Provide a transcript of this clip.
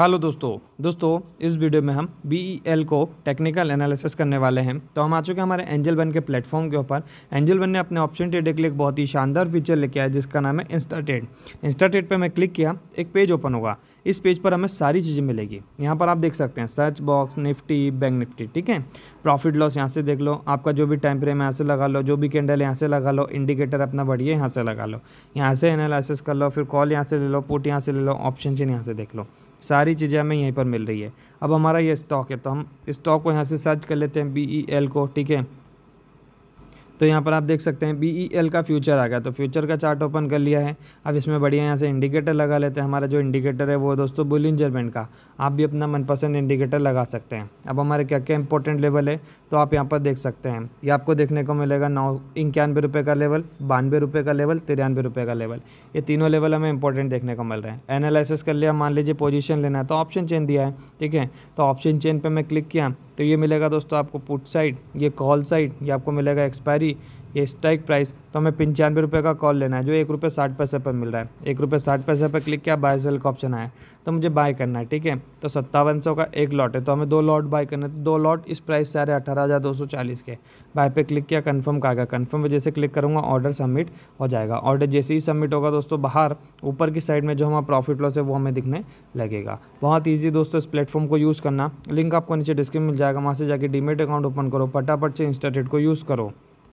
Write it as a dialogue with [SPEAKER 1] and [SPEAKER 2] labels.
[SPEAKER 1] hello दोस्तों दोस्तों इस वीडियो में हम बी एल e को टेक्निकल एनालिसिस करने वाले हैं तो हम आ चुके हैं हमारे एंजल वन के प्लेटफॉर्म के ऊपर एंजल वन ने अपने ऑप्शन ट्रेड के लिए एक बहुत ही शानदार फीचर लेके आया जिसका नाम है इंस्टा ट्रेड इंस्टा ट्रेड पर मैं क्लिक किया एक पेज ओपन होगा इस पेज पर हमें सारी चीज़ें मिलेगी यहाँ पर आप देख सकते हैं search box Nifty bank Nifty ठीक है प्रॉफिट लॉस यहाँ से देख लो आपका जो भी टाइम फ्रेम यहाँ से लगा लो जो भी कैंडल यहाँ से लगा लो इंडिकेटर अपना बढ़िया यहाँ से लगा लो यहाँ से एनालिसिस कर लो फिर कॉल यहाँ से ले लो पुट यहाँ से ले लो ऑप्शन चेन यहाँ से देख लो सारी चीज़ें हमें यहीं पर मिल रही है अब हमारा ये स्टॉक है तो हम स्टॉक को यहाँ से सर्च कर लेते हैं बी ई एल को ठीक है तो यहाँ पर आप देख सकते हैं बी ई एल का फ्यूचर आ गया तो फ्यूचर का चार्ट ओपन कर लिया है अब इसमें बढ़िया यहाँ से इंडिकेटर लगा लेते हैं हमारा जो इंडिकेटर है वो दोस्तों बुलिन जर्मेंट का आप भी अपना मनपसंद इंडिकेटर लगा सकते हैं अब हमारे क्या क्या इंपॉर्टेंट लेवल है तो आप यहाँ पर देख सकते हैं ये आपको देखने को मिलेगा नौ इक्यानवे रुपये का लेवल बानवे रुपये का लेवल तिरानवे रुपये का लेवल ये तीनों लेवल हमें इंपॉर्टेंट देखने को मिल रहे हैं एनालिसिस कर लिया मान लीजिए पोजिशन लेना है तो ऑप्शन चेन दिया है ठीक है तो ऑप्शन चेन पर मैं क्लिक किया तो ये मिलेगा दोस्तों आपको पुट साइड ये कॉल साइड ये आपको मिलेगा एक्सपायरी ये स्ट्राइक प्राइस तो हमें पंचानवे रुपये का कॉल लेना है जो एक रुपये साठ पैसे पर मिल रहा है एक रुपये साठ पैसे पर क्लिक किया बाय सेल का ऑप्शन आया तो मुझे बाय करना है ठीक है तो सत्तावन सौ का एक लॉट है तो हमें दो लॉट बाय करना है तो दो लॉट इस प्राइस से आ रहे अठारह हज़ार दो सौ चालीस के बाय पे क्लिक किया कन्फर्म का आएगा कन्फर्म वजह जैसे क्लिक करूँगा ऑर्डर सबमिट हो जाएगा ऑर्डर जैसे ही सबमिट होगा दोस्तों बाहर ऊपर की साइड में जो हमारा प्रॉफिट लॉस है वो हमें दिखने लगेगा बहुत ईजी दोस्तों इस प्लेटफॉर्म को यूज़ करना लिंक आपको नीचे डिस्क्रिप्शन मिल जाएगा वहाँ से जाकर डीमेट अकाउंट ओपन करो फटाफट से इंस्टाटेट को यूज़ करो